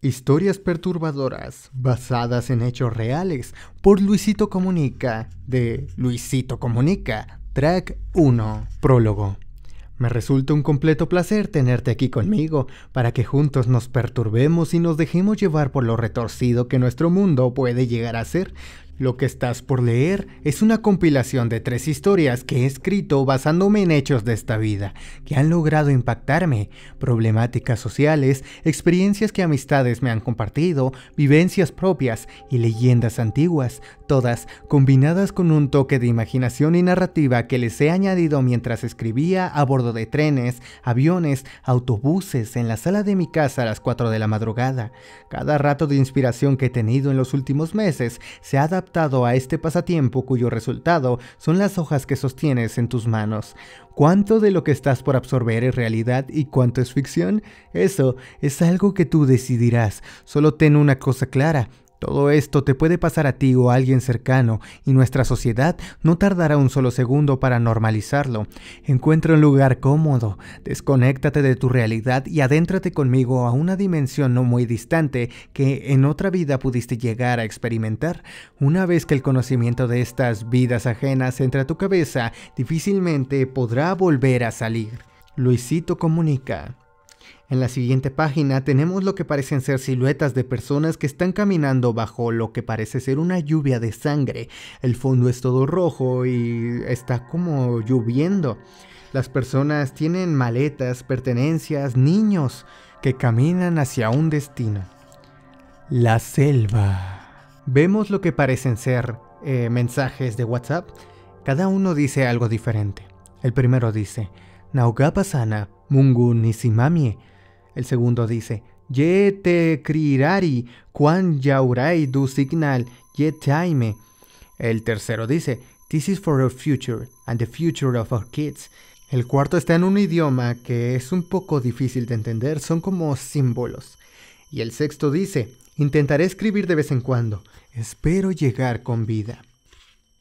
Historias perturbadoras basadas en hechos reales por Luisito Comunica de Luisito Comunica, track 1, prólogo. Me resulta un completo placer tenerte aquí conmigo para que juntos nos perturbemos y nos dejemos llevar por lo retorcido que nuestro mundo puede llegar a ser lo que estás por leer es una compilación de tres historias que he escrito basándome en hechos de esta vida, que han logrado impactarme, problemáticas sociales, experiencias que amistades me han compartido, vivencias propias y leyendas antiguas, todas combinadas con un toque de imaginación y narrativa que les he añadido mientras escribía a bordo de trenes, aviones, autobuses, en la sala de mi casa a las 4 de la madrugada. Cada rato de inspiración que he tenido en los últimos meses se ha adaptado a este pasatiempo cuyo resultado son las hojas que sostienes en tus manos. ¿Cuánto de lo que estás por absorber es realidad y cuánto es ficción? Eso es algo que tú decidirás. Solo ten una cosa clara, todo esto te puede pasar a ti o a alguien cercano y nuestra sociedad no tardará un solo segundo para normalizarlo. Encuentra un lugar cómodo, desconéctate de tu realidad y adéntrate conmigo a una dimensión no muy distante que en otra vida pudiste llegar a experimentar. Una vez que el conocimiento de estas vidas ajenas entra a tu cabeza, difícilmente podrá volver a salir. Luisito comunica. En la siguiente página tenemos lo que parecen ser siluetas de personas que están caminando bajo lo que parece ser una lluvia de sangre. El fondo es todo rojo y está como lloviendo. Las personas tienen maletas, pertenencias, niños que caminan hacia un destino. La selva. Vemos lo que parecen ser eh, mensajes de WhatsApp. Cada uno dice algo diferente. El primero dice, sana. Mungu El segundo dice, Yete krirari, quan yaurai du signal, yetaime. El tercero dice, This is for our future and the future of our kids. El cuarto está en un idioma que es un poco difícil de entender, son como símbolos. Y el sexto dice, intentaré escribir de vez en cuando, espero llegar con vida.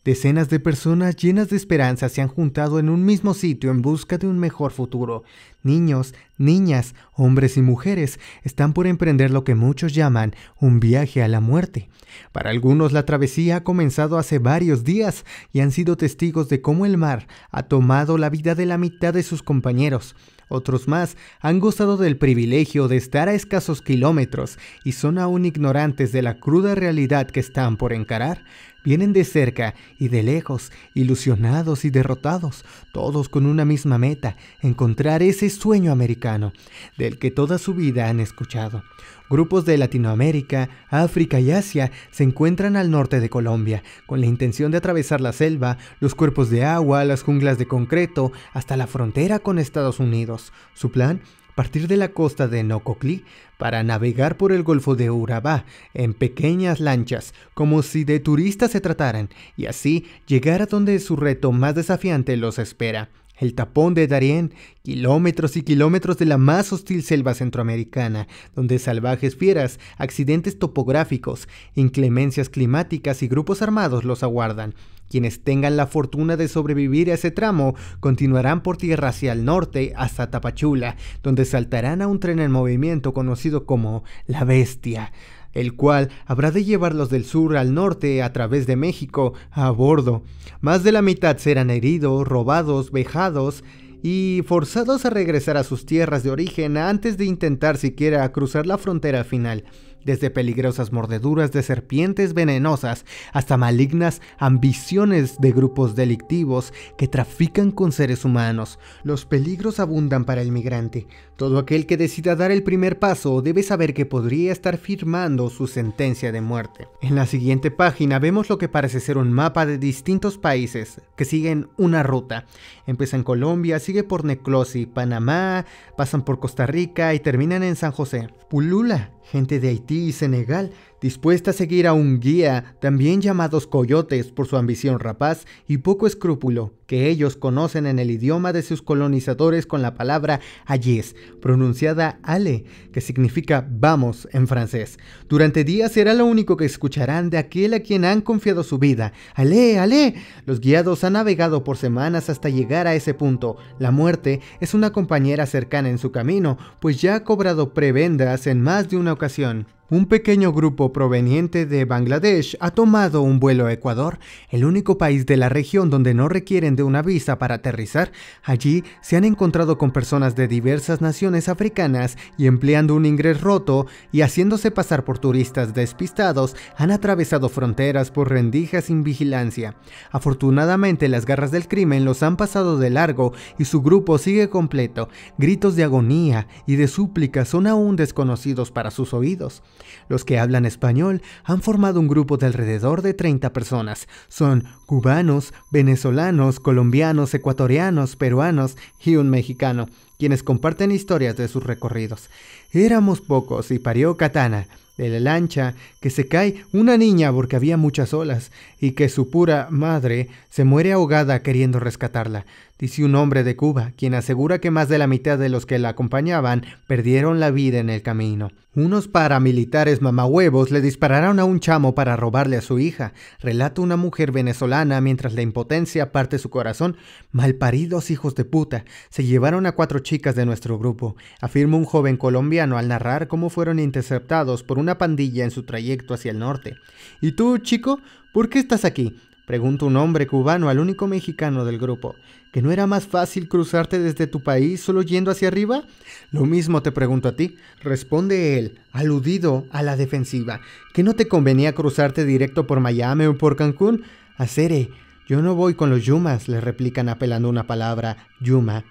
Decenas de personas llenas de esperanza se han juntado en un mismo sitio en busca de un mejor futuro. Niños, niñas, hombres y mujeres están por emprender lo que muchos llaman un viaje a la muerte. Para algunos la travesía ha comenzado hace varios días y han sido testigos de cómo el mar ha tomado la vida de la mitad de sus compañeros. Otros más han gozado del privilegio de estar a escasos kilómetros y son aún ignorantes de la cruda realidad que están por encarar. Vienen de cerca y de lejos, ilusionados y derrotados, todos con una misma meta, encontrar ese sueño americano, del que toda su vida han escuchado grupos de Latinoamérica, África y Asia se encuentran al norte de Colombia, con la intención de atravesar la selva, los cuerpos de agua, las junglas de concreto, hasta la frontera con Estados Unidos. Su plan partir de la costa de Nococlí para navegar por el Golfo de Urabá en pequeñas lanchas, como si de turistas se trataran, y así llegar a donde su reto más desafiante los espera, el tapón de Darién, kilómetros y kilómetros de la más hostil selva centroamericana, donde salvajes fieras, accidentes topográficos, inclemencias climáticas y grupos armados los aguardan. Quienes tengan la fortuna de sobrevivir a ese tramo continuarán por tierra hacia el norte hasta Tapachula, donde saltarán a un tren en movimiento conocido como la Bestia el cual habrá de llevarlos del sur al norte a través de México a bordo. Más de la mitad serán heridos, robados, vejados y forzados a regresar a sus tierras de origen antes de intentar siquiera cruzar la frontera final desde peligrosas mordeduras de serpientes venenosas hasta malignas ambiciones de grupos delictivos que trafican con seres humanos. Los peligros abundan para el migrante. Todo aquel que decida dar el primer paso debe saber que podría estar firmando su sentencia de muerte. En la siguiente página vemos lo que parece ser un mapa de distintos países que siguen una ruta. Empieza en Colombia, sigue por Neclosi, Panamá, pasan por Costa Rica y terminan en San José. Pulula, gente de Haití y Senegal, dispuesta a seguir a un guía, también llamados coyotes por su ambición rapaz y poco escrúpulo, que ellos conocen en el idioma de sus colonizadores con la palabra ayes, pronunciada ale, que significa vamos en francés. Durante días será lo único que escucharán de aquel a quien han confiado su vida. Ale, ale. Los guiados han navegado por semanas hasta llegar a ese punto. La muerte es una compañera cercana en su camino, pues ya ha cobrado prebendas en más de una ocasión. Un pequeño grupo proveniente de Bangladesh ha tomado un vuelo a Ecuador, el único país de la región donde no requieren de una visa para aterrizar. Allí se han encontrado con personas de diversas naciones africanas y empleando un ingreso roto y haciéndose pasar por turistas despistados, han atravesado fronteras por rendijas sin vigilancia. Afortunadamente las garras del crimen los han pasado de largo y su grupo sigue completo. Gritos de agonía y de súplica son aún desconocidos para sus oídos. Los que hablan español han formado un grupo de alrededor de 30 personas. Son cubanos, venezolanos, colombianos, ecuatorianos, peruanos y un mexicano, quienes comparten historias de sus recorridos. Éramos pocos y parió Katana, de la lancha, que se cae una niña porque había muchas olas, y que su pura madre se muere ahogada queriendo rescatarla dice un hombre de Cuba, quien asegura que más de la mitad de los que la acompañaban perdieron la vida en el camino. Unos paramilitares mamahuevos le dispararon a un chamo para robarle a su hija, relata una mujer venezolana mientras la impotencia parte su corazón. Malparidos hijos de puta, se llevaron a cuatro chicas de nuestro grupo, afirma un joven colombiano al narrar cómo fueron interceptados por una pandilla en su trayecto hacia el norte. ¿Y tú, chico? ¿Por qué estás aquí? Pregunta un hombre cubano al único mexicano del grupo, ¿que no era más fácil cruzarte desde tu país solo yendo hacia arriba? Lo mismo te pregunto a ti, responde él, aludido a la defensiva, ¿que no te convenía cruzarte directo por Miami o por Cancún? Acere, yo no voy con los yumas, le replican apelando una palabra, yuma,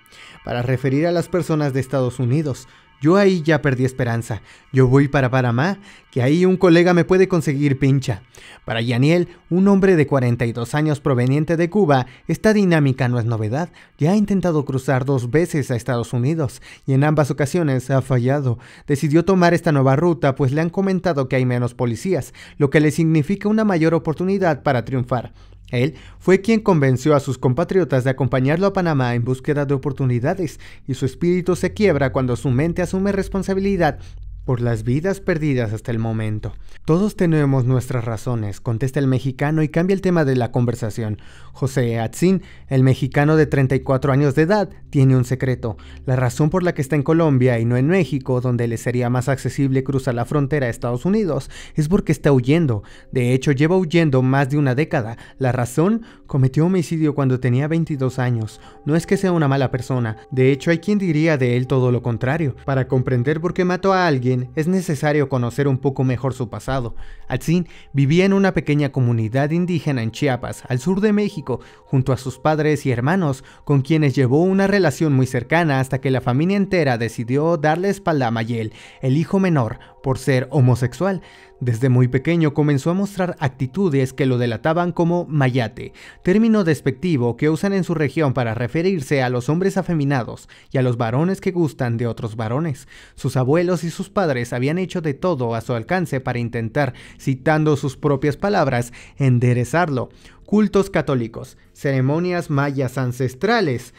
para referir a las personas de Estados Unidos. Yo ahí ya perdí esperanza. Yo voy para Panamá, que ahí un colega me puede conseguir pincha. Para Yaniel, un hombre de 42 años proveniente de Cuba, esta dinámica no es novedad. Ya ha intentado cruzar dos veces a Estados Unidos y en ambas ocasiones ha fallado. Decidió tomar esta nueva ruta pues le han comentado que hay menos policías, lo que le significa una mayor oportunidad para triunfar. Él fue quien convenció a sus compatriotas de acompañarlo a Panamá en búsqueda de oportunidades y su espíritu se quiebra cuando su mente asume responsabilidad por las vidas perdidas hasta el momento. Todos tenemos nuestras razones, contesta el mexicano y cambia el tema de la conversación. José Atzin, el mexicano de 34 años de edad, tiene un secreto. La razón por la que está en Colombia y no en México, donde le sería más accesible cruzar la frontera a Estados Unidos, es porque está huyendo. De hecho, lleva huyendo más de una década. La razón, cometió homicidio cuando tenía 22 años. No es que sea una mala persona, de hecho hay quien diría de él todo lo contrario. Para comprender por qué mató a alguien, es necesario conocer un poco mejor su pasado. Alcín vivía en una pequeña comunidad indígena en Chiapas, al sur de México, junto a sus padres y hermanos, con quienes llevó una relación muy cercana hasta que la familia entera decidió darle espalda a Mayel, el hijo menor, por ser homosexual. Desde muy pequeño comenzó a mostrar actitudes que lo delataban como mayate, término despectivo que usan en su región para referirse a los hombres afeminados y a los varones que gustan de otros varones. Sus abuelos y sus padres habían hecho de todo a su alcance para intentar, citando sus propias palabras, enderezarlo. Cultos católicos, ceremonias mayas ancestrales,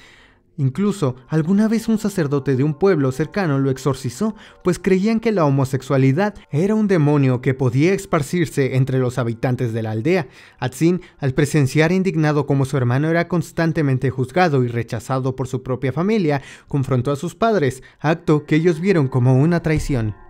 Incluso alguna vez un sacerdote de un pueblo cercano lo exorcizó, pues creían que la homosexualidad era un demonio que podía esparcirse entre los habitantes de la aldea. Atsin, al presenciar indignado como su hermano era constantemente juzgado y rechazado por su propia familia, confrontó a sus padres, acto que ellos vieron como una traición.